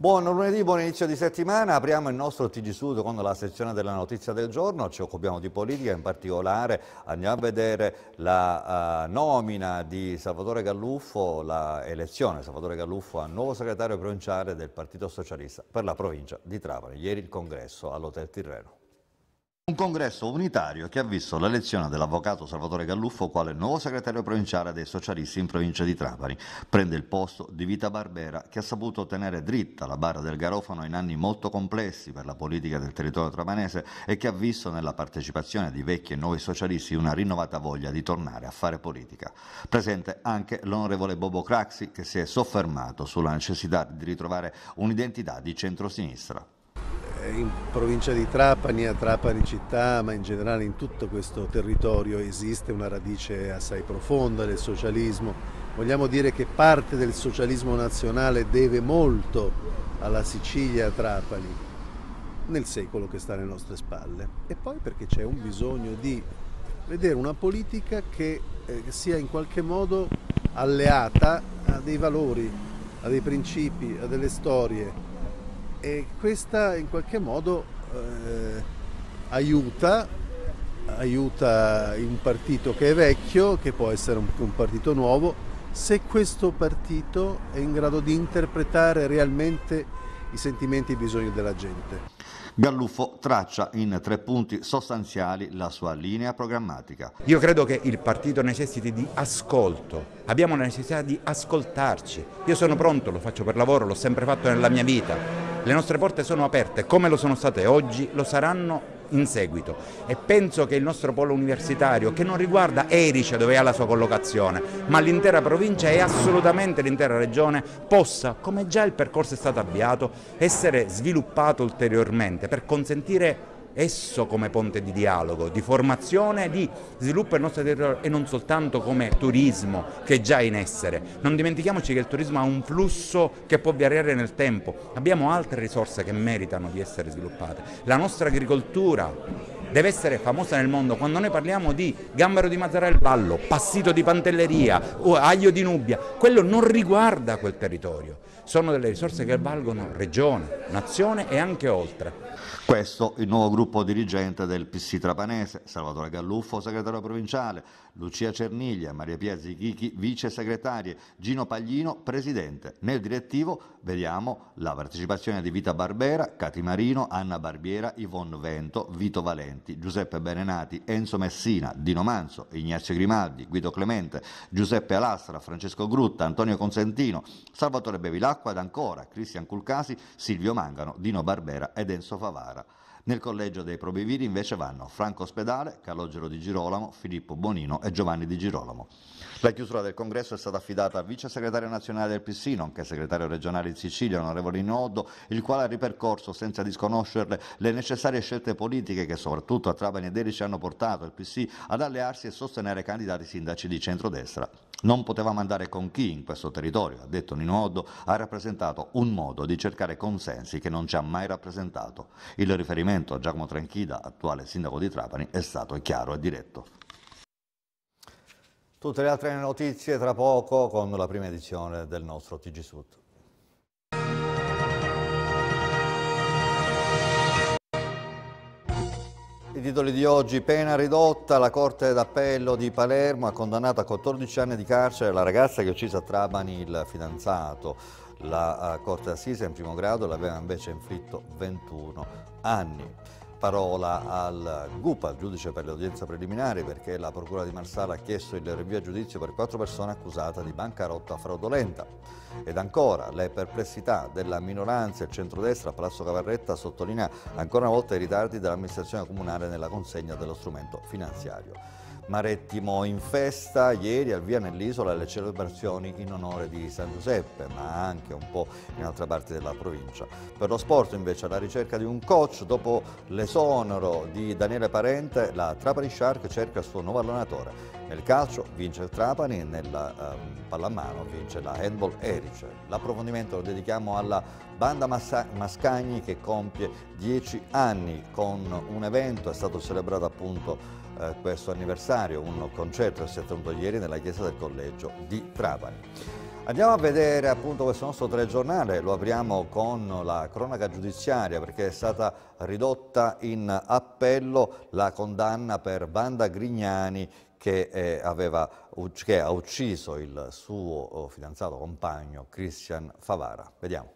Buon lunedì, buon inizio di settimana. Apriamo il nostro TG Sud con la sezione della notizia del giorno. Ci occupiamo di politica, in particolare andiamo a vedere la uh, nomina di Salvatore Galluffo, l'elezione di Salvatore Galluffo a nuovo segretario provinciale del Partito Socialista per la provincia di Trapani. Ieri il congresso all'Hotel Tirreno. Un congresso unitario che ha visto l'elezione dell'avvocato Salvatore Galluffo quale nuovo segretario provinciale dei socialisti in provincia di Trapani. Prende il posto di Vita Barbera che ha saputo tenere dritta la barra del garofano in anni molto complessi per la politica del territorio trapanese e che ha visto nella partecipazione di vecchi e nuovi socialisti una rinnovata voglia di tornare a fare politica. Presente anche l'onorevole Bobo Craxi che si è soffermato sulla necessità di ritrovare un'identità di centrosinistra. Eh, in provincia di Trapani, a Trapani città, ma in generale in tutto questo territorio esiste una radice assai profonda del socialismo. Vogliamo dire che parte del socialismo nazionale deve molto alla Sicilia a Trapani nel secolo che sta alle nostre spalle. E poi perché c'è un bisogno di vedere una politica che eh, sia in qualche modo alleata a dei valori, a dei principi, a delle storie, e questa in qualche modo eh, aiuta, aiuta un partito che è vecchio, che può essere un, un partito nuovo, se questo partito è in grado di interpretare realmente i sentimenti e i bisogni della gente. Galluffo traccia in tre punti sostanziali la sua linea programmatica. Io credo che il partito necessiti di ascolto, abbiamo la necessità di ascoltarci. Io sono pronto, lo faccio per lavoro, l'ho sempre fatto nella mia vita. Le nostre porte sono aperte, come lo sono state oggi, lo saranno in seguito e penso che il nostro polo universitario che non riguarda Erice dove ha la sua collocazione ma l'intera provincia e assolutamente l'intera regione possa come già il percorso è stato avviato essere sviluppato ulteriormente per consentire esso come ponte di dialogo, di formazione, di sviluppo del nostro territorio e non soltanto come turismo che è già in essere. Non dimentichiamoci che il turismo ha un flusso che può variare nel tempo, abbiamo altre risorse che meritano di essere sviluppate. La nostra agricoltura deve essere famosa nel mondo quando noi parliamo di gambero di Mazzarel Ballo, passito di Pantelleria, aglio di nubia, quello non riguarda quel territorio, sono delle risorse che valgono regione, nazione e anche oltre. Questo il nuovo gruppo dirigente del PC Trapanese, Salvatore Galluffo, segretario provinciale, Lucia Cerniglia, Maria Piazzi Chichi, vice segretarie, Gino Paglino, presidente. Nel direttivo vediamo la partecipazione di Vita Barbera, Cati Marino, Anna Barbiera, Yvonne Vento, Vito Valenti, Giuseppe Benenati, Enzo Messina, Dino Manzo, Ignazio Grimaldi, Guido Clemente, Giuseppe Alastra, Francesco Grutta, Antonio Consentino, Salvatore Bevilacqua ed ancora Cristian Culcasi, Silvio Mangano, Dino Barbera ed Enzo Favara. Nel collegio dei probiviri invece vanno Franco Spedale, Calogero Di Girolamo, Filippo Bonino e Giovanni Di Girolamo. La chiusura del congresso è stata affidata al vice segretario nazionale del PC, nonché segretario regionale in Sicilia, onorevole Inoddo, il quale ha ripercorso senza disconoscerle le necessarie scelte politiche che soprattutto a Trapani e Delici hanno portato il PC ad allearsi e sostenere candidati sindaci di centrodestra. Non potevamo andare con chi in questo territorio, ha detto Nino Oddo, ha rappresentato un modo di cercare consensi che non ci ha mai rappresentato. Il riferimento a Giacomo Tranchida, attuale sindaco di Trapani, è stato chiaro e diretto. Tutte le altre notizie tra poco con la prima edizione del nostro TG Sud. I titoli di oggi, pena ridotta, la Corte d'Appello di Palermo ha condannato a 14 anni di carcere la ragazza che uccise a Trabani il fidanzato. La eh, Corte d'Assise in primo grado l'aveva invece inflitto 21 anni parola al GUPA, al giudice per le udienze preliminari, perché la Procura di Marsala ha chiesto il rinvio a giudizio per quattro persone accusate di bancarotta fraudolenta. Ed ancora le perplessità della minoranza e il centrodestra a Palazzo Cavarretta sottolinea ancora una volta i ritardi dell'amministrazione comunale nella consegna dello strumento finanziario. Marettimo in festa ieri al via nell'isola alle celebrazioni in onore di San Giuseppe, ma anche un po' in altre parti della provincia. Per lo sport invece alla ricerca di un coach, dopo l'esonero di Daniele Parente, la Trapani Shark cerca il suo nuovo allenatore. Nel calcio vince il Trapani e nella eh, pallamano vince la Handball Erice. L'approfondimento lo dedichiamo alla banda Massa Mascagni che compie 10 anni con un evento, è stato celebrato appunto eh, questo anniversario, un concerto che si è tenuto ieri nella chiesa del collegio di Trapani. Andiamo a vedere appunto questo nostro telegiornale, lo apriamo con la cronaca giudiziaria perché è stata ridotta in appello la condanna per Banda Grignani che, eh, aveva, che ha ucciso il suo oh, fidanzato compagno Christian Favara. Vediamo.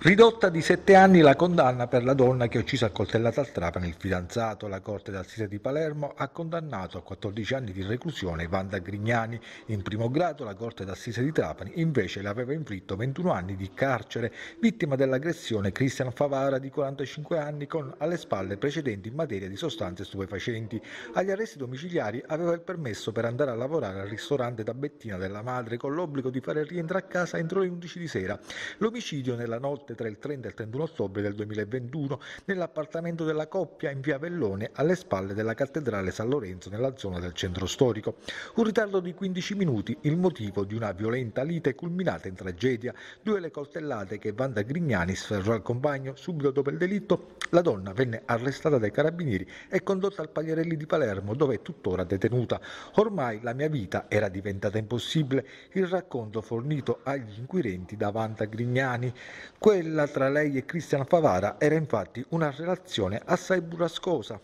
Ridotta di 7 anni la condanna per la donna che ha ucciso a coltellata al Trapani il fidanzato. La Corte d'Assise di Palermo ha condannato a 14 anni di reclusione Vanda Grignani. In primo grado la Corte d'Assise di Trapani invece le aveva inflitto 21 anni di carcere, vittima dell'aggressione Cristian Favara di 45 anni con alle spalle precedenti in materia di sostanze stupefacenti. Agli arresti domiciliari aveva il permesso per andare a lavorare al ristorante da Bettina della madre con l'obbligo di fare rientro a casa entro le 11 di sera. L'omicidio nella notte notte tra il 30 e il 31 ottobre del 2021 nell'appartamento della coppia in via Vellone alle spalle della cattedrale San Lorenzo nella zona del centro storico. Un ritardo di 15 minuti, il motivo di una violenta lite culminata in tragedia, due le coltellate che Vanda Grignani sferrò al compagno subito dopo il delitto, la donna venne arrestata dai carabinieri e condotta al Pagliarelli di Palermo dove è tuttora detenuta. Ormai la mia vita era diventata impossibile, il racconto fornito agli inquirenti da Vanda Grignani. Que quella tra lei e Cristian Favara era infatti una relazione assai burrascosa,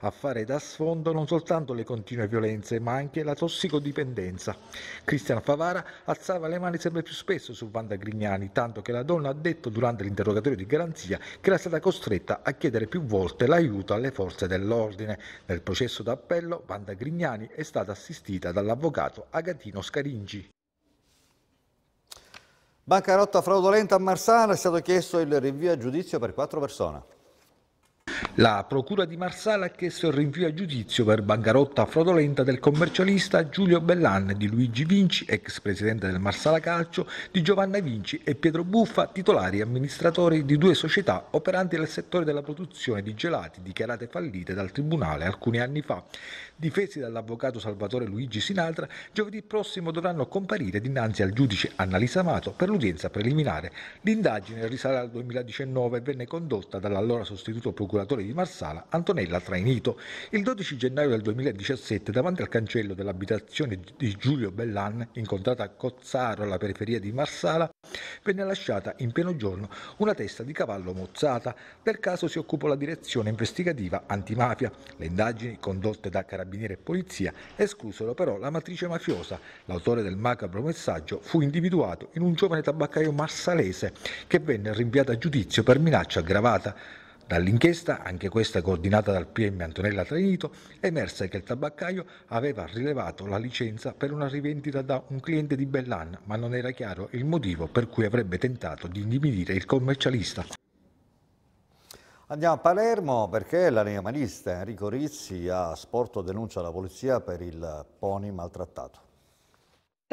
a fare da sfondo non soltanto le continue violenze, ma anche la tossicodipendenza. Cristian Favara alzava le mani sempre più spesso su Vanda Grignani, tanto che la donna ha detto durante l'interrogatorio di garanzia che era stata costretta a chiedere più volte l'aiuto alle forze dell'ordine. Nel processo d'appello, Vanda Grignani è stata assistita dall'avvocato Agatino Scaringi. Bancarotta fraudolenta a Marsala è stato chiesto il rinvio a giudizio per quattro persone. La procura di Marsala ha chiesto il rinvio a giudizio per bancarotta fraudolenta del commercialista Giulio Bellan, di Luigi Vinci, ex presidente del Marsala Calcio, di Giovanna Vinci e Pietro Buffa, titolari e amministratori di due società operanti nel settore della produzione di gelati dichiarate fallite dal Tribunale alcuni anni fa. Difesi dall'avvocato Salvatore Luigi Sinatra, giovedì prossimo dovranno comparire dinanzi al giudice Annalisa Amato per l'udienza preliminare. L'indagine risale al 2019 e venne condotta dall'allora sostituto procuratore lavoratori di Marsala, Antonella Trainito. Il 12 gennaio del 2017, davanti al cancello dell'abitazione di Giulio Bellan, incontrata a Cozzaro alla periferia di Marsala, venne lasciata in pieno giorno una testa di cavallo mozzata. Del caso si occupò la direzione investigativa antimafia. Le indagini condotte da carabinieri e polizia esclusero però la matrice mafiosa. L'autore del macabro messaggio fu individuato in un giovane tabaccaio marsalese che venne rinviato a giudizio per minaccia aggravata. Dall'inchiesta, anche questa coordinata dal PM Antonella Trenito, è emersa che il tabaccaio aveva rilevato la licenza per una rivendita da un cliente di Bellan, ma non era chiaro il motivo per cui avrebbe tentato di intimidire il commercialista. Andiamo a Palermo perché l'animalista Enrico Rizzi a Sporto denuncia la polizia per il pony maltrattato.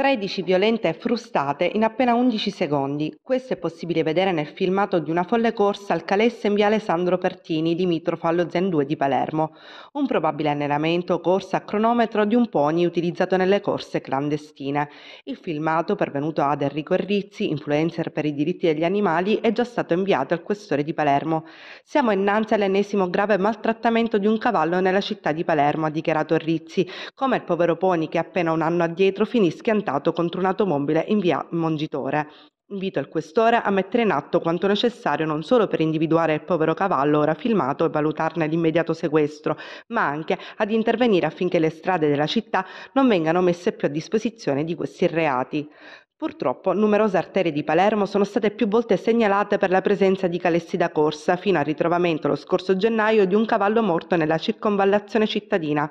13 violente e frustate in appena 11 secondi. Questo è possibile vedere nel filmato di una folle corsa al Calesse in via Alessandro Pertini, limitrofo allo Zen 2 di Palermo. Un probabile allenamento corsa a cronometro di un pony utilizzato nelle corse clandestine. Il filmato, pervenuto ad Enrico Rizzi, influencer per i diritti degli animali, è già stato inviato al questore di Palermo. Siamo innanzi all'ennesimo grave maltrattamento di un cavallo nella città di Palermo, ha dichiarato Rizzi, come il povero pony che appena un anno addietro finì schiantato intentato contro un automobile in via Mongitore. Invito il questore a mettere in atto quanto necessario non solo per individuare il povero cavallo ora filmato e valutarne l'immediato sequestro, ma anche ad intervenire affinché le strade della città non vengano messe più a disposizione di questi reati. Purtroppo numerose arterie di Palermo sono state più volte segnalate per la presenza di calessi da corsa, fino al ritrovamento lo scorso gennaio di un cavallo morto nella circonvallazione cittadina.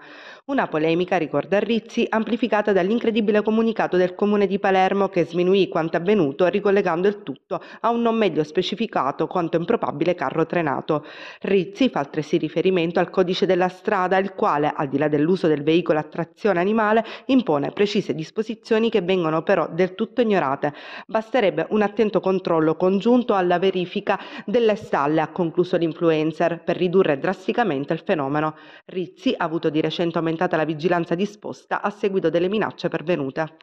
Una polemica, ricorda Rizzi, amplificata dall'incredibile comunicato del Comune di Palermo che sminuì quanto avvenuto ricollegando il tutto a un non meglio specificato quanto improbabile carro trenato. Rizzi fa altresì riferimento al codice della strada, il quale, al di là dell'uso del veicolo a trazione animale, impone precise disposizioni che vengono però del tutto ignorate. Basterebbe un attento controllo congiunto alla verifica delle stalle, ha concluso l'influencer, per ridurre drasticamente il fenomeno. Rizzi ha avuto di recente aumentato aumentata la vigilanza disposta a seguito delle minacce pervenute.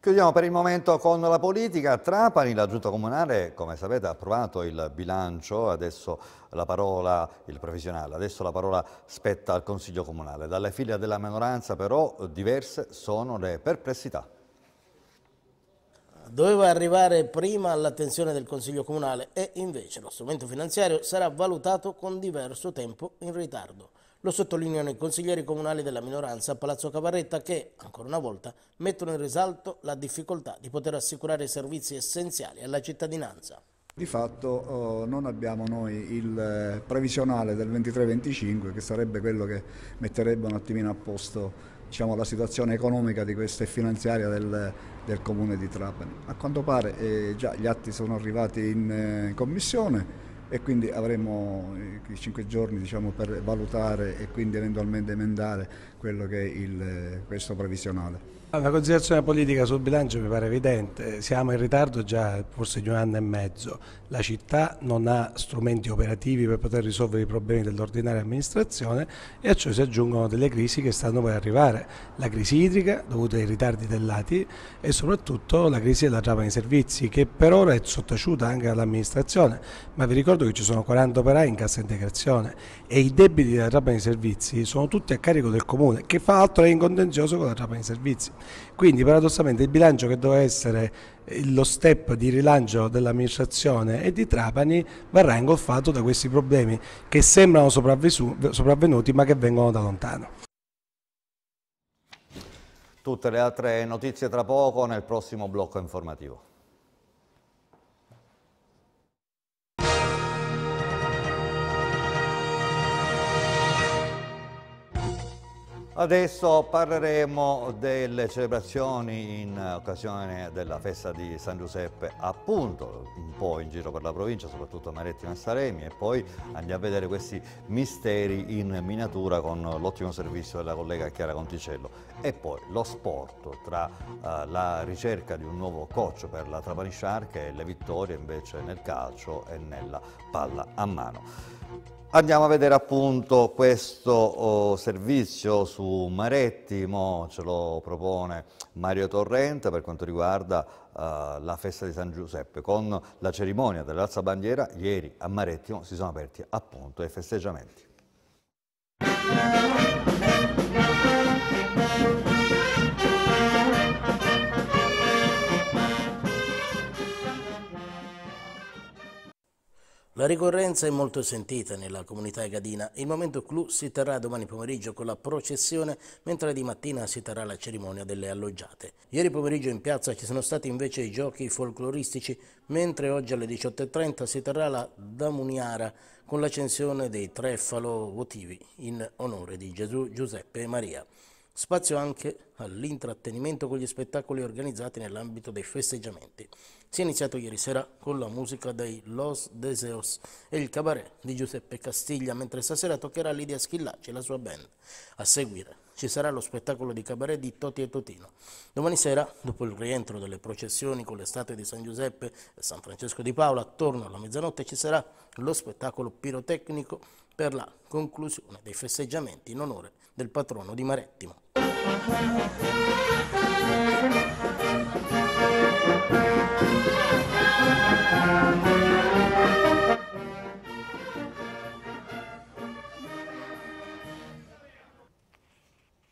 Chiudiamo per il momento con la politica. Trapani, la giunta comunale, come sapete, ha approvato il bilancio, adesso la parola, il previsionale, adesso la parola spetta al Consiglio comunale. Dalle file della minoranza però diverse sono le perplessità. Doveva arrivare prima all'attenzione del Consiglio comunale e invece lo strumento finanziario sarà valutato con diverso tempo in ritardo. Lo sottolineano i consiglieri comunali della minoranza a Palazzo Cavarretta che, ancora una volta, mettono in risalto la difficoltà di poter assicurare servizi essenziali alla cittadinanza. Di fatto oh, non abbiamo noi il eh, previsionale del 23-25 che sarebbe quello che metterebbe un attimino a posto diciamo, la situazione economica di questa e finanziaria del, del comune di Trapani. A quanto pare eh, già gli atti sono arrivati in, in eh, commissione, e quindi avremo eh, i cinque giorni diciamo, per valutare e quindi eventualmente emendare quello che è il, eh, questo previsionale. La considerazione politica sul bilancio mi pare evidente, siamo in ritardo già forse di un anno e mezzo, la città non ha strumenti operativi per poter risolvere i problemi dell'ordinaria amministrazione e a ciò si aggiungono delle crisi che stanno per arrivare, la crisi idrica dovuta ai ritardi dell'ATI e soprattutto la crisi della trama dei servizi che per ora è sottaciuta anche all'amministrazione, ma vi ricordo che ci sono 40 operai in cassa integrazione e i debiti della trama dei servizi sono tutti a carico del comune che fa altro è in contenzioso con la trama dei servizi. Quindi paradossalmente il bilancio che doveva essere eh, lo step di rilancio dell'amministrazione e di Trapani verrà ingolfato da questi problemi che sembrano sopravvenuti ma che vengono da lontano. Tutte le altre notizie tra poco nel prossimo blocco informativo. Adesso parleremo delle celebrazioni in occasione della festa di San Giuseppe, appunto un po' in giro per la provincia, soprattutto a Marettima e Saremi, e poi andiamo a vedere questi misteri in miniatura con l'ottimo servizio della collega Chiara Conticello. E poi lo sport tra uh, la ricerca di un nuovo coach per la Trapani Shark e le vittorie invece nel calcio e nella palla a mano. Andiamo a vedere appunto questo oh, servizio su Maretti, ce lo propone Mario Torrente per quanto riguarda uh, la festa di San Giuseppe. Con la cerimonia dell'alza bandiera ieri a Marettimo si sono aperti appunto i festeggiamenti. La ricorrenza è molto sentita nella comunità egadina. Il momento clou si terrà domani pomeriggio con la processione, mentre di mattina si terrà la cerimonia delle alloggiate. Ieri pomeriggio in piazza ci sono stati invece i giochi folcloristici, mentre oggi alle 18.30 si terrà la Damuniara con l'accensione dei tre falò votivi in onore di Gesù, Giuseppe e Maria. Spazio anche all'intrattenimento con gli spettacoli organizzati nell'ambito dei festeggiamenti. Si è iniziato ieri sera con la musica dei Los Deseos e il cabaret di Giuseppe Castiglia, mentre stasera toccherà Lidia Schillacci e la sua band. A seguire ci sarà lo spettacolo di cabaret di Toti e Totino. Domani sera, dopo il rientro delle processioni con le statue di San Giuseppe e San Francesco di Paola, attorno alla mezzanotte ci sarà lo spettacolo pirotecnico per la conclusione dei festeggiamenti in onore del patrono di Marettimo.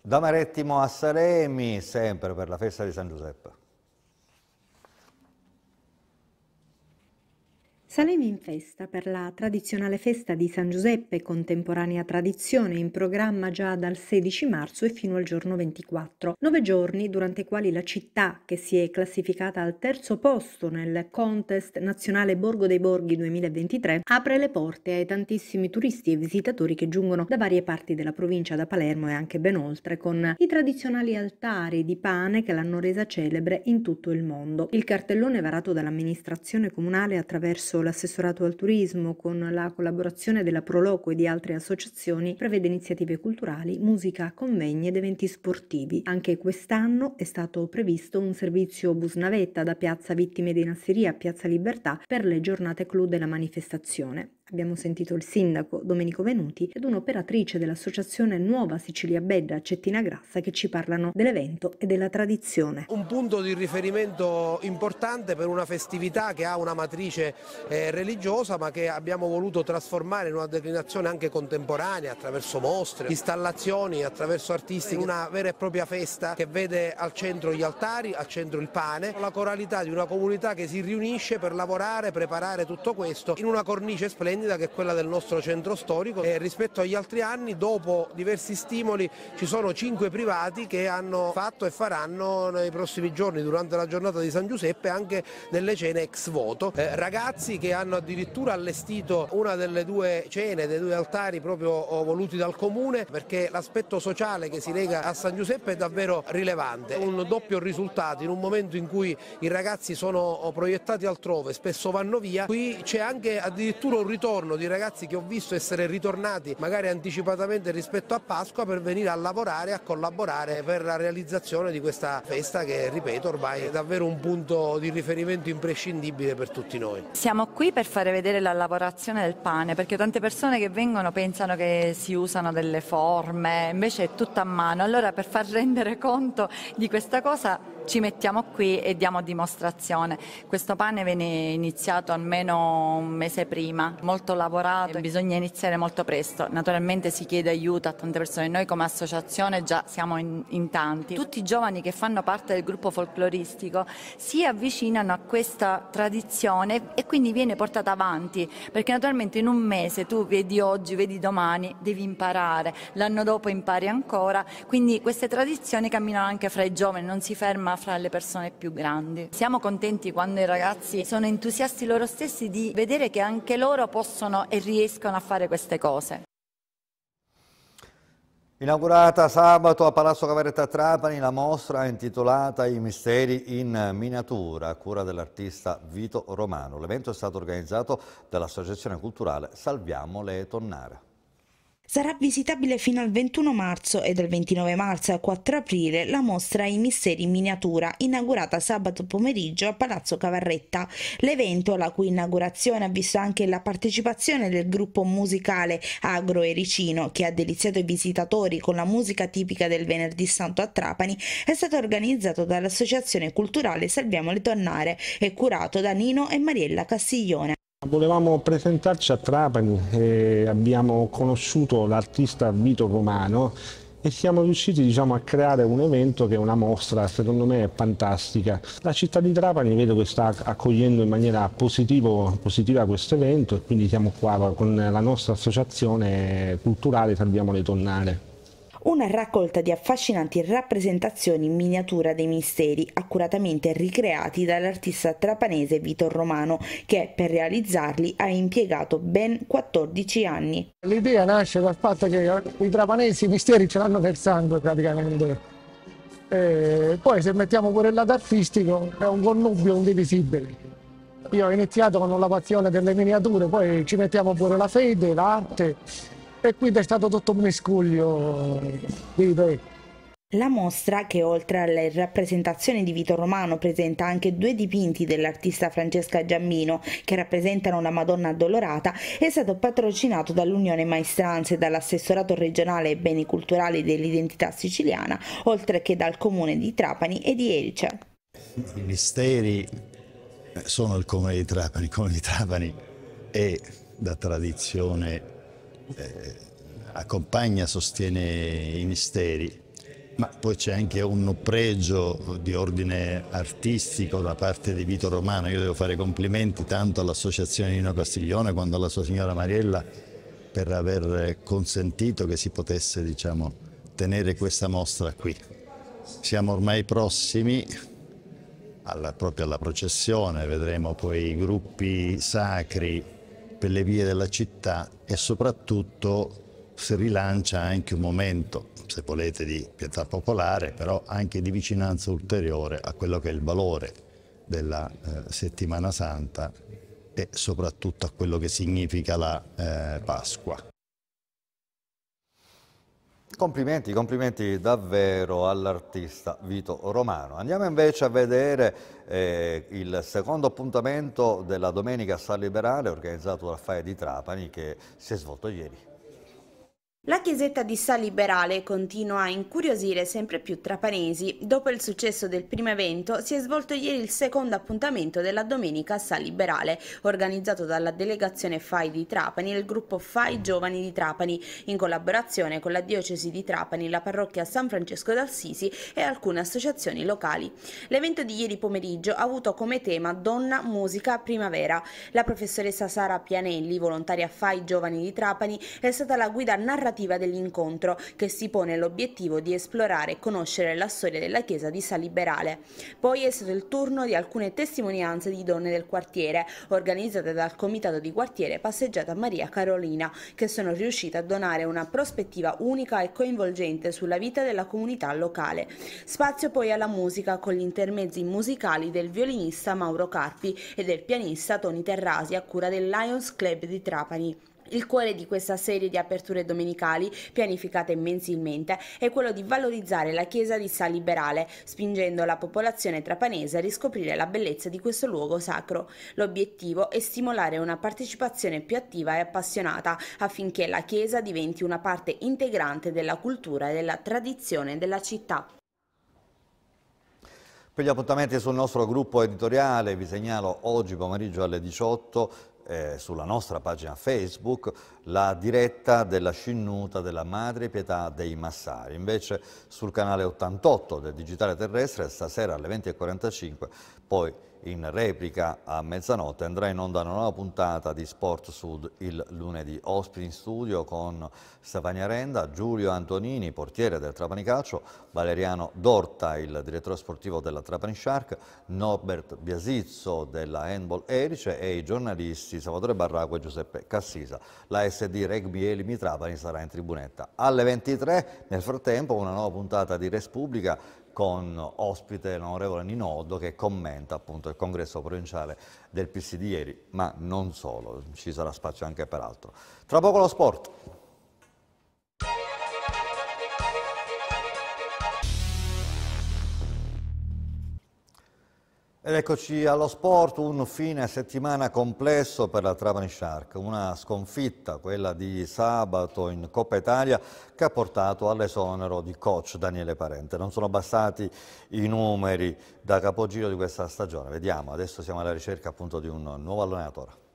Da Marettimo a Saremi, sempre per la festa di San Giuseppe. Salemi in festa per la tradizionale festa di San Giuseppe, contemporanea tradizione, in programma già dal 16 marzo e fino al giorno 24. Nove giorni durante i quali la città, che si è classificata al terzo posto nel contest nazionale Borgo dei Borghi 2023, apre le porte ai tantissimi turisti e visitatori che giungono da varie parti della provincia, da Palermo e anche ben oltre, con i tradizionali altari di pane che l'hanno resa celebre in tutto il mondo. Il cartellone varato dall'amministrazione comunale attraverso corso, l'assessorato al turismo, con la collaborazione della Proloco e di altre associazioni, prevede iniziative culturali, musica, convegni ed eventi sportivi. Anche quest'anno è stato previsto un servizio bus navetta da Piazza Vittime dei Nasseria a Piazza Libertà per le giornate clou della manifestazione. Abbiamo sentito il sindaco Domenico Venuti ed un'operatrice dell'associazione Nuova Sicilia Bedda Cettina Grassa che ci parlano dell'evento e della tradizione. Un punto di riferimento importante per una festività che ha una matrice eh, religiosa ma che abbiamo voluto trasformare in una declinazione anche contemporanea attraverso mostre, installazioni, attraverso artisti, una vera e propria festa che vede al centro gli altari, al centro il pane, la coralità di una comunità che si riunisce per lavorare, preparare tutto questo in una cornice splendida vendita che è quella del nostro centro storico e rispetto agli altri anni dopo diversi stimoli ci sono cinque privati che hanno fatto e faranno nei prossimi giorni durante la giornata di San Giuseppe anche delle cene ex voto, eh, ragazzi che hanno addirittura allestito una delle due cene, dei due altari proprio oh, voluti dal comune perché l'aspetto sociale che si lega a San Giuseppe è davvero rilevante, un doppio risultato in un momento in cui i ragazzi sono oh, proiettati altrove, spesso vanno via, qui c'è anche addirittura un ritorno ritorno di ragazzi che ho visto essere ritornati magari anticipatamente rispetto a Pasqua per venire a lavorare, a collaborare per la realizzazione di questa festa che, ripeto, ormai è davvero un punto di riferimento imprescindibile per tutti noi. Siamo qui per fare vedere la lavorazione del pane, perché tante persone che vengono pensano che si usano delle forme, invece è tutto a mano. Allora per far rendere conto di questa cosa ci mettiamo qui e diamo dimostrazione. Questo pane viene iniziato almeno un mese prima, molto lavorato, bisogna iniziare molto presto. Naturalmente si chiede aiuto a tante persone, noi come associazione già siamo in, in tanti. Tutti i giovani che fanno parte del gruppo folcloristico si avvicinano a questa tradizione e quindi viene portata avanti, perché naturalmente in un mese tu vedi oggi, vedi domani, devi imparare, l'anno dopo impari ancora, quindi queste tradizioni camminano anche fra i giovani, non si ferma fra le persone più grandi. Siamo contenti quando i ragazzi sono entusiasti loro stessi di vedere che anche loro possono e riescono a fare queste cose. Inaugurata sabato a Palazzo Cavaretta Trapani la mostra intitolata I misteri in miniatura a cura dell'artista Vito Romano. L'evento è stato organizzato dall'Associazione Culturale Salviamo le Tonnare. Sarà visitabile fino al 21 marzo e dal 29 marzo al 4 aprile la mostra I Misteri in miniatura, inaugurata sabato pomeriggio a Palazzo Cavarretta. L'evento, la cui inaugurazione ha visto anche la partecipazione del gruppo musicale Agro Ericino, che ha deliziato i visitatori con la musica tipica del Venerdì Santo a Trapani, è stato organizzato dall'Associazione Culturale Salviamo le Tornare e curato da Nino e Mariella Castiglione. Volevamo presentarci a Trapani e abbiamo conosciuto l'artista Vito Romano e siamo riusciti diciamo, a creare un evento che è una mostra, secondo me fantastica. La città di Trapani vedo che sta accogliendo in maniera positivo, positiva questo evento e quindi siamo qua con la nostra associazione culturale Salviamo le Tonnare una raccolta di affascinanti rappresentazioni in miniatura dei misteri accuratamente ricreati dall'artista trapanese Vito Romano che per realizzarli ha impiegato ben 14 anni. L'idea nasce dal fatto che i trapanesi i misteri ce l'hanno nel sangue praticamente. E poi se mettiamo pure il lato artistico è un connubio indivisibile. Io ho iniziato con la passione delle miniature, poi ci mettiamo pure la fede, l'arte e quindi è stato tutto un miscuglio di La mostra, che oltre alle rappresentazioni di Vito Romano presenta anche due dipinti dell'artista Francesca Giammino che rappresentano la Madonna addolorata, è stato patrocinato dall'Unione Maestranze e dall'assessorato regionale ai beni culturali dell'identità siciliana, oltre che dal comune di Trapani e di Elce. I misteri eh, sono il comune di Trapani, il comune di Trapani è da tradizione eh, accompagna, sostiene i misteri, ma poi c'è anche un pregio di ordine artistico da parte di Vito Romano. Io devo fare complimenti tanto all'Associazione Nino Castiglione quanto alla sua signora Mariella per aver consentito che si potesse diciamo, tenere questa mostra qui. Siamo ormai prossimi, alla, proprio alla processione, vedremo poi i gruppi sacri per le vie della città e soprattutto si rilancia anche un momento, se volete, di pietà popolare, però anche di vicinanza ulteriore a quello che è il valore della eh, settimana santa e soprattutto a quello che significa la eh, Pasqua. Complimenti, complimenti davvero all'artista Vito Romano. Andiamo invece a vedere eh, il secondo appuntamento della Domenica San Liberale organizzato dal FAE di Trapani che si è svolto ieri. La chiesetta di Sa Liberale continua a incuriosire sempre più trapanesi. Dopo il successo del primo evento si è svolto ieri il secondo appuntamento della Domenica Sa Liberale, organizzato dalla delegazione FAI di Trapani e il gruppo FAI Giovani di Trapani, in collaborazione con la Diocesi di Trapani, la parrocchia San Francesco d'Assisi e alcune associazioni locali. L'evento di ieri pomeriggio ha avuto come tema Donna, Musica, Primavera. La professoressa Sara Pianelli, volontaria FAI Giovani di Trapani, è stata la guida narrativa narrativa dell'incontro che si pone l'obiettivo di esplorare e conoscere la storia della chiesa di San Liberale. Poi è stato il turno di alcune testimonianze di donne del quartiere, organizzate dal comitato di quartiere Passeggiata Maria Carolina, che sono riuscite a donare una prospettiva unica e coinvolgente sulla vita della comunità locale. Spazio poi alla musica con gli intermezzi musicali del violinista Mauro Carpi e del pianista Toni Terrasi a cura del Lions Club di Trapani. Il cuore di questa serie di aperture domenicali, pianificate mensilmente, è quello di valorizzare la chiesa di Sa Liberale, spingendo la popolazione trapanese a riscoprire la bellezza di questo luogo sacro. L'obiettivo è stimolare una partecipazione più attiva e appassionata affinché la chiesa diventi una parte integrante della cultura e della tradizione della città. Per gli appuntamenti sul nostro gruppo editoriale vi segnalo oggi pomeriggio alle 18 eh, sulla nostra pagina Facebook la diretta della scinnuta della Madre Pietà dei Massari. Invece sul canale 88 del Digitale Terrestre stasera alle 20.45 poi in replica a mezzanotte andrà in onda una nuova puntata di Sport Sud il lunedì. Ospiti in studio con Stefania Renda, Giulio Antonini, portiere del Trapani Calcio, Valeriano Dorta, il direttore sportivo della Trapani Shark, Norbert Biasizzo della Handball Erice e i giornalisti Salvatore Barraco e Giuseppe Cassisa. La SD Rugby Elimi Trapani sarà in tribunetta alle 23. Nel frattempo una nuova puntata di Respubblica con ospite l'onorevole Ninoldo che commenta appunto il congresso provinciale del PC di ieri, ma non solo, ci sarà spazio anche per altro. Tra poco lo sport. Ed eccoci allo sport, un fine settimana complesso per la Travani Shark, una sconfitta, quella di sabato in Coppa Italia, che ha portato all'esonero di coach Daniele Parente. Non sono bastati i numeri da capogiro di questa stagione, vediamo, adesso siamo alla ricerca appunto di un nuovo allenatore.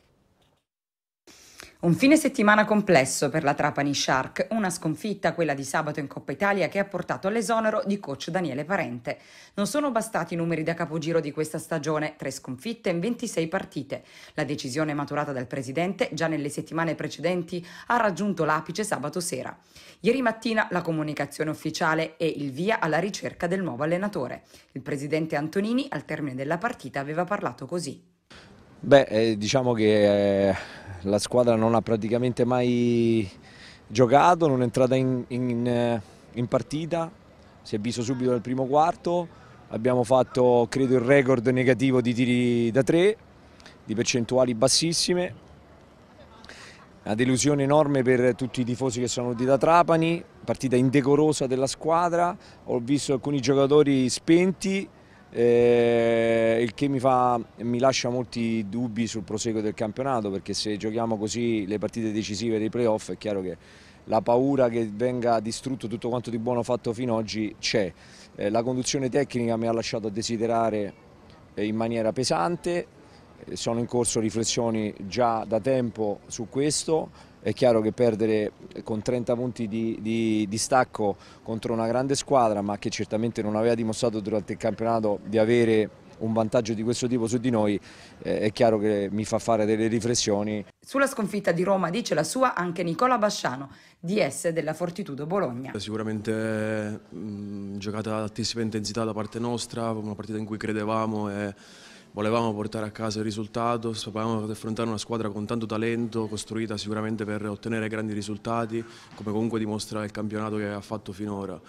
Un fine settimana complesso per la Trapani Shark, una sconfitta quella di sabato in Coppa Italia che ha portato all'esonero di coach Daniele Parente. Non sono bastati i numeri da capogiro di questa stagione, tre sconfitte in 26 partite. La decisione maturata dal presidente già nelle settimane precedenti ha raggiunto l'apice sabato sera. Ieri mattina la comunicazione ufficiale e il via alla ricerca del nuovo allenatore. Il presidente Antonini al termine della partita aveva parlato così. Beh, eh, diciamo che... Eh la squadra non ha praticamente mai giocato, non è entrata in, in, eh, in partita, si è visto subito dal primo quarto, abbiamo fatto credo il record negativo di tiri da tre, di percentuali bassissime, una delusione enorme per tutti i tifosi che sono venuti da Trapani, partita indecorosa della squadra, ho visto alcuni giocatori spenti, eh, il che mi, fa, mi, lascia molti dubbi sul proseguo del campionato perché se giochiamo così le partite decisive dei playoff è chiaro che la paura che venga distrutto tutto quanto di buono fatto fino ad oggi c'è. Eh, la conduzione tecnica mi ha lasciato a desiderare eh, in maniera pesante, eh, sono in corso riflessioni già da tempo su questo, è chiaro che perdere con 30 punti di, di, di, stacco contro una grande squadra, ma che certamente non aveva dimostrato durante il campionato di avere un vantaggio di questo tipo su di noi, eh, è chiaro che mi fa fare delle riflessioni. Sulla sconfitta di Roma dice la sua anche Nicola Basciano, DS della Fortitudo Bologna. Sicuramente mh, giocata ad altissima intensità da parte nostra, una partita in cui credevamo e volevamo portare a casa il risultato, sapevamo di affrontare una squadra con tanto talento, costruita sicuramente per ottenere grandi risultati, come comunque dimostra il campionato che ha fatto finora.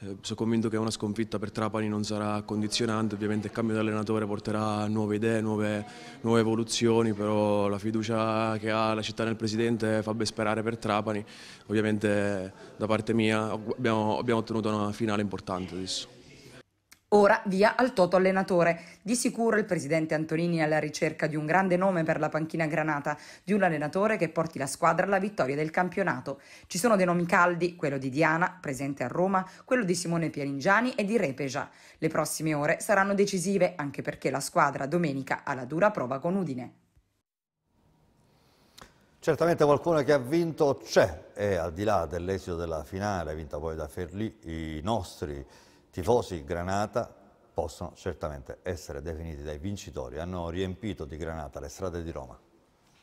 Eh, sono convinto che una sconfitta per Trapani non sarà condizionante, ovviamente il cambio di allenatore porterà nuove idee, nuove, nuove evoluzioni, però la fiducia che ha la città nel Presidente fa ben sperare per Trapani, ovviamente da parte mia abbiamo, abbiamo ottenuto una finale importante adesso. Ora via al toto allenatore. Di sicuro il presidente Antonini è alla ricerca di un grande nome per la panchina granata, di un allenatore che porti la squadra alla vittoria del campionato. Ci sono dei nomi caldi, quello di Diana, presente a Roma, quello di Simone Pieringiani e di Repeja. Le prossime ore saranno decisive anche perché la squadra domenica ha la dura prova con Udine. Certamente qualcuno che ha vinto c'è e al di là dell'esito della finale vinta poi da Ferlì i nostri tifosi Granata possono certamente essere definiti dai vincitori. Hanno riempito di Granata le strade di Roma.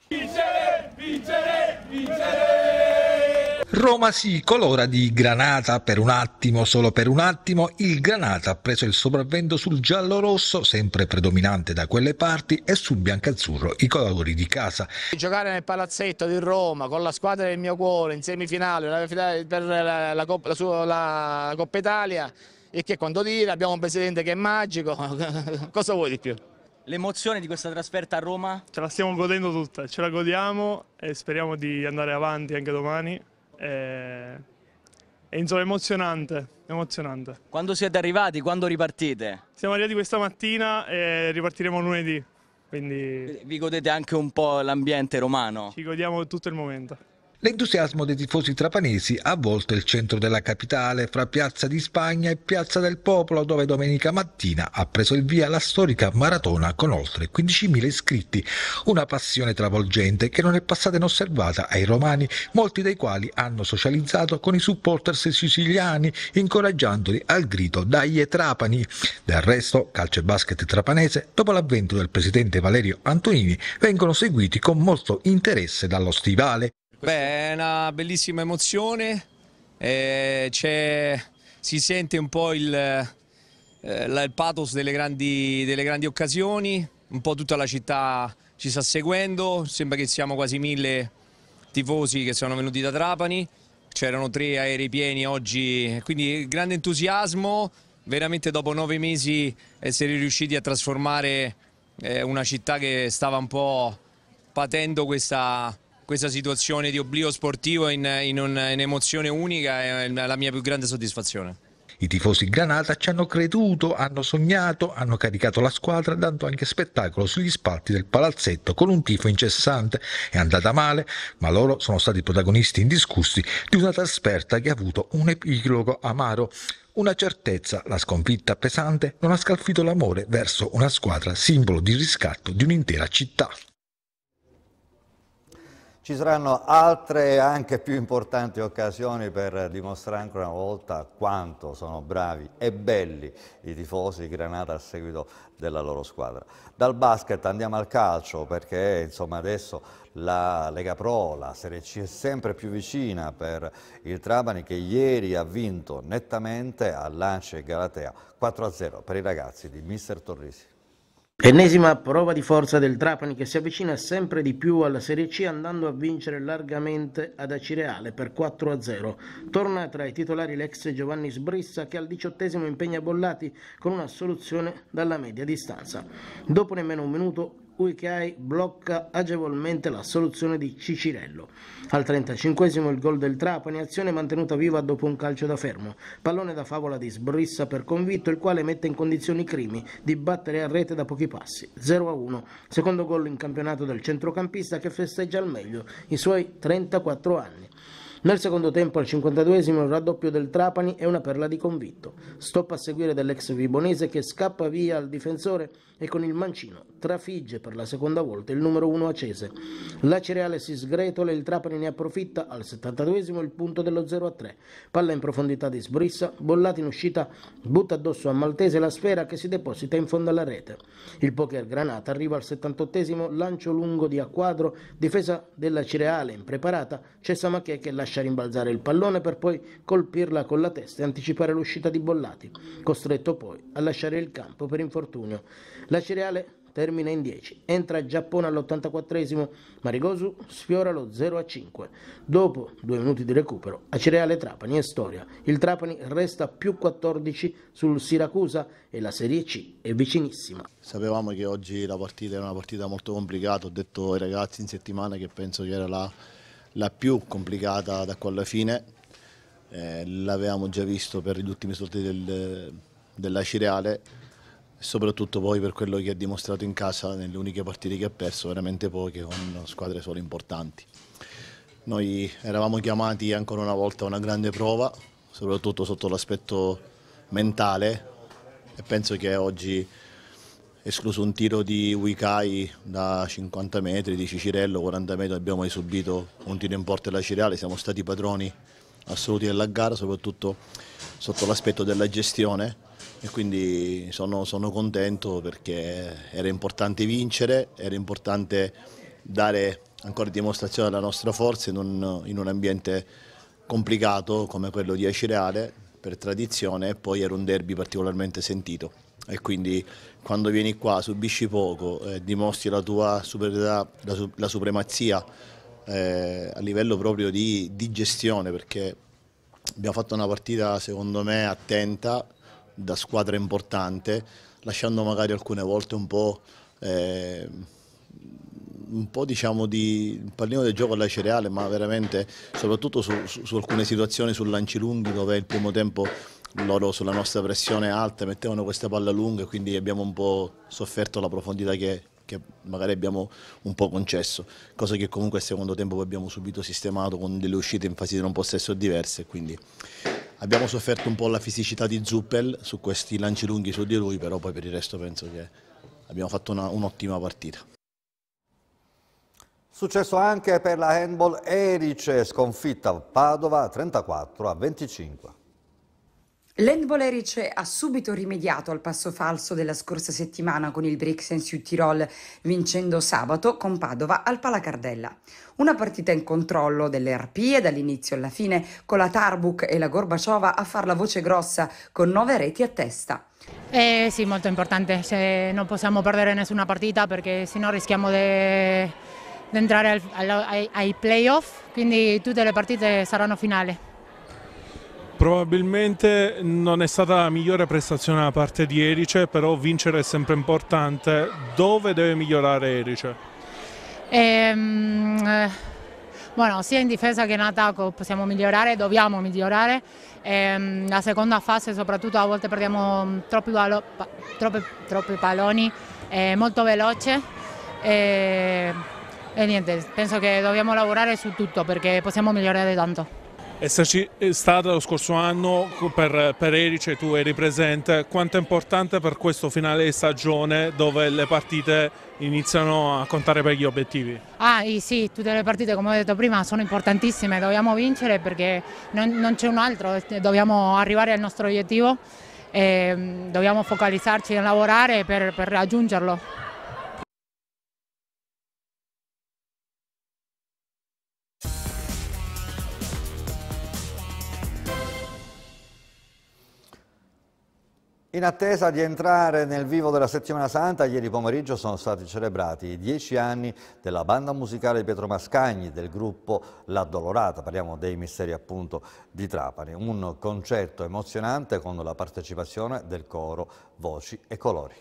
Vincere! Vincere! Vincere! Roma si colora di granata per un attimo, solo per un attimo. Il granata ha preso il sopravvento sul giallo-rosso, sempre predominante da quelle parti, e sul bianco-azzurro i colori di casa. Giocare nel palazzetto di Roma con la squadra del mio cuore in semifinale per la, la, la, la Coppa Italia il che è quanto dire, abbiamo un presidente che è magico, cosa vuoi di più? L'emozione di questa trasferta a Roma? Ce la stiamo godendo tutta, ce la godiamo e speriamo di andare avanti anche domani. E... E insomma, emozionante, emozionante. Quando siete arrivati? Quando ripartite? Siamo arrivati questa mattina e ripartiremo lunedì. Quindi... Vi godete anche un po' l'ambiente romano? Ci godiamo tutto il momento. L'entusiasmo dei tifosi trapanesi ha avvolto il centro della capitale, fra Piazza di Spagna e Piazza del Popolo, dove domenica mattina ha preso il via la storica maratona con oltre 15.000 iscritti, una passione travolgente che non è passata inosservata ai romani, molti dei quali hanno socializzato con i supporters siciliani, incoraggiandoli al grido Dai e Trapani. Del resto, calcio e basket trapanese, dopo l'avvento del presidente Valerio Antonini, vengono seguiti con molto interesse dallo stivale. Beh, è una bellissima emozione, eh, si sente un po' il, eh, il pathos delle grandi, delle grandi, occasioni, un po' tutta la città ci sta seguendo, sembra che siamo quasi mille tifosi che sono venuti da Trapani, c'erano tre aerei pieni oggi, quindi grande entusiasmo, veramente dopo nove mesi essere riusciti a trasformare eh, una città che stava un po' patendo questa questa situazione di oblio sportivo in, in un'emozione un unica è la mia più grande soddisfazione. I tifosi Granata ci hanno creduto, hanno sognato, hanno caricato la squadra dando anche spettacolo sugli spalti del palazzetto con un tifo incessante. È andata male, ma loro sono stati protagonisti indiscussi di una trasferta che ha avuto un epilogo amaro. Una certezza, la sconfitta pesante non ha scalfito l'amore verso una squadra simbolo di riscatto di un'intera città. Ci saranno altre anche più importanti occasioni per dimostrare ancora una volta quanto sono bravi e belli i tifosi di Granata a seguito della loro squadra. Dal basket andiamo al calcio perché insomma, adesso la Lega Pro, la Serie C è sempre più vicina per il Trabani che ieri ha vinto nettamente a Lance e Galatea 4-0 per i ragazzi di Mister Torrisi. Ennesima prova di forza del Trapani che si avvicina sempre di più alla Serie C andando a vincere largamente ad Acireale per 4-0. Torna tra i titolari l'ex Giovanni Sbrissa che al diciottesimo impegna Bollati con una soluzione dalla media distanza. Dopo nemmeno un minuto UECAI blocca agevolmente la soluzione di Cicirello. Al 35 il gol del Trapani, azione mantenuta viva dopo un calcio da fermo. Pallone da favola di Sbrissa per Convitto, il quale mette in condizioni i Crimi di battere a rete da pochi passi. 0-1, secondo gol in campionato del centrocampista che festeggia al meglio i suoi 34 anni. Nel secondo tempo, al 52esimo, il raddoppio del Trapani è una perla di convitto. Stop a seguire dell'ex Vibonese che scappa via al difensore e con il mancino trafigge per la seconda volta il numero 1 Acese. La Cereale si sgretola e il Trapani ne approfitta al 72esimo il punto dello 0 a 3. Palla in profondità di Sbrissa, bollata in uscita, butta addosso a Maltese la sfera che si deposita in fondo alla rete. Il poker Granata arriva al 78esimo, lancio lungo di acquadro, difesa della Cireale impreparata, c'è Machè che lascia lascia rimbalzare il pallone per poi colpirla con la testa e anticipare l'uscita di Bollati, costretto poi a lasciare il campo per infortunio. La Cereale termina in 10. Entra Giappone all'84esimo, Marigosu sfiora lo 0 a 5. Dopo due minuti di recupero, a Cereale Trapani è storia. Il Trapani resta più 14 sul Siracusa e la Serie C è vicinissima. Sapevamo che oggi la partita era una partita molto complicata, ho detto ai ragazzi in settimana che penso che era la la più complicata da qua alla fine, eh, l'avevamo già visto per gli ultimi soldi del, della Cireale, soprattutto poi per quello che ha dimostrato in casa nelle uniche partite che ha perso, veramente poche, con squadre solo importanti. Noi eravamo chiamati ancora una volta a una grande prova, soprattutto sotto l'aspetto mentale e penso che oggi escluso un tiro di Wikai da 50 metri, di Cicirello 40 metri, abbiamo mai subito un tiro in porta della Cireale, siamo stati padroni assoluti della gara, soprattutto sotto l'aspetto della gestione e quindi sono, sono, contento perché era importante vincere, era importante dare ancora dimostrazione della nostra forza in un, in un ambiente complicato come quello di Acireale per tradizione e poi era un derby particolarmente sentito e quindi quando vieni qua subisci poco, eh, dimostri la tua superiorità, la, la supremazia eh, a livello proprio di, di gestione perché abbiamo fatto una partita secondo me attenta, da squadra importante, lasciando magari alcune volte un po'... Eh, un po' diciamo di pallino del gioco alla cereale ma veramente soprattutto su, su, su alcune situazioni su lanci lunghi dove il primo tempo loro sulla nostra pressione alta mettevano queste palle lunghe quindi abbiamo un po' sofferto la profondità che, che magari abbiamo un po' concesso, cosa che comunque al secondo tempo abbiamo subito sistemato con delle uscite in fasi di non possesso diverse, quindi abbiamo sofferto un po' la fisicità di Zuppel su questi lanci lunghi su di lui, però poi per il resto penso che abbiamo fatto un'ottima un partita. Successo anche per la handball Erice, sconfitta Padova 34 a 25. Land Boleric ha subito rimediato al passo falso della scorsa settimana con il Brixen su Tirol, vincendo sabato con Padova al Palacardella. Una partita in controllo delle arpie dall'inizio alla fine, con la Tarbuk e la Gorbaciova a far la voce grossa con nove reti a testa. Eh sì, molto importante, cioè, non possiamo perdere nessuna partita perché sennò rischiamo di entrare al, ai playoff, quindi tutte le partite saranno finali. Probabilmente non è stata la migliore prestazione da parte di Erice, però vincere è sempre importante. Dove deve migliorare Erice? Ehm, bueno, sia in difesa che in attacco possiamo migliorare, dobbiamo migliorare. Ehm, la seconda fase soprattutto a volte perdiamo mm, troppi, valo, pa, troppi, troppi palloni, è molto veloce. Eh, e niente, penso che dobbiamo lavorare su tutto perché possiamo migliorare tanto esserci stata lo scorso anno per, per Erice, tu eri presente, quanto è importante per questo finale di stagione dove le partite iniziano a contare per gli obiettivi? Ah sì, tutte le partite come ho detto prima sono importantissime, dobbiamo vincere perché non, non c'è un altro, dobbiamo arrivare al nostro obiettivo e mm, dobbiamo focalizzarci e lavorare per, per raggiungerlo. In attesa di entrare nel vivo della settimana santa, ieri pomeriggio sono stati celebrati i dieci anni della banda musicale di Pietro Mascagni del gruppo La Dolorata, parliamo dei misteri appunto di Trapani, un concerto emozionante con la partecipazione del coro Voci e Colori.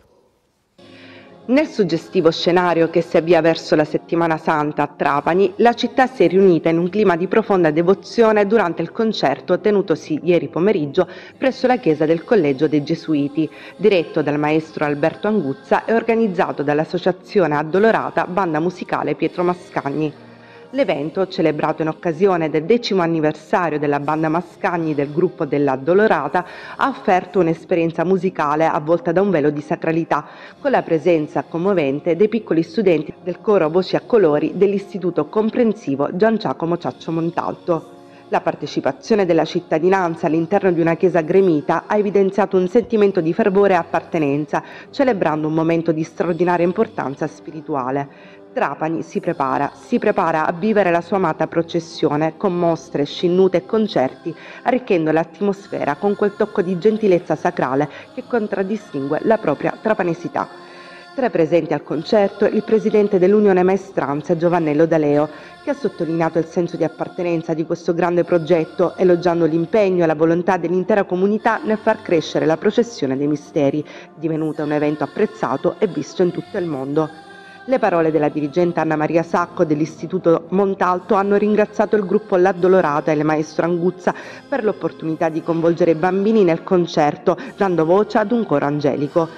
Nel suggestivo scenario che si avvia verso la settimana santa a Trapani, la città si è riunita in un clima di profonda devozione durante il concerto tenutosi ieri pomeriggio presso la chiesa del Collegio dei Gesuiti, diretto dal maestro Alberto Anguzza e organizzato dall'associazione addolorata Banda Musicale Pietro Mascagni. L'evento, celebrato in occasione del decimo anniversario della banda Mascagni del gruppo della Dolorata, ha offerto un'esperienza musicale avvolta da un velo di sacralità, con la presenza commovente dei piccoli studenti del coro Voci a Colori dell'Istituto Comprensivo Gian Giacomo Ciaccio Montalto. La partecipazione della cittadinanza all'interno di una chiesa gremita ha evidenziato un sentimento di fervore e appartenenza, celebrando un momento di straordinaria importanza spirituale. Trapani si prepara, si prepara a vivere la sua amata processione con mostre, scinnute e concerti, arricchendo l'atmosfera con quel tocco di gentilezza sacrale che contraddistingue la propria trapanesità. Tra i presenti al concerto il presidente dell'Unione Maestranza Giovannello D'Aleo, che ha sottolineato il senso di appartenenza di questo grande progetto, elogiando l'impegno e la volontà dell'intera comunità nel far crescere la processione dei misteri, divenuta un evento apprezzato e visto in tutto il mondo. Le parole della dirigente Anna Maria Sacco dell'Istituto Montalto hanno ringraziato il gruppo La Dolorata e il maestro Anguzza per l'opportunità di coinvolgere i bambini nel concerto, dando voce ad un coro angelico.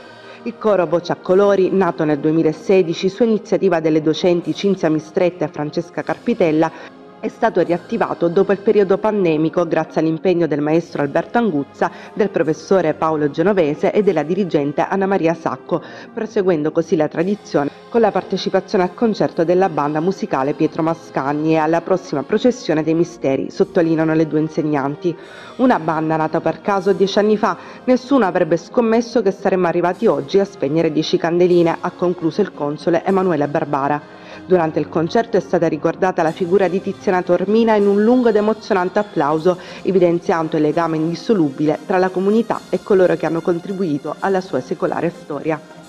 Il coro Voce a Colori, nato nel 2016 su iniziativa delle docenti Cinzia Mistretta e Francesca Carpitella, è stato riattivato dopo il periodo pandemico grazie all'impegno del maestro Alberto Anguzza, del professore Paolo Genovese e della dirigente Anna Maria Sacco, proseguendo così la tradizione con la partecipazione al concerto della banda musicale Pietro Mascagni e alla prossima processione dei misteri, sottolineano le due insegnanti. Una banda nata per caso dieci anni fa, nessuno avrebbe scommesso che saremmo arrivati oggi a spegnere dieci candeline, ha concluso il console Emanuele Barbara. Durante il concerto è stata ricordata la figura di Tiziana Tormina in un lungo ed emozionante applauso, evidenziando il legame indissolubile tra la comunità e coloro che hanno contribuito alla sua secolare storia.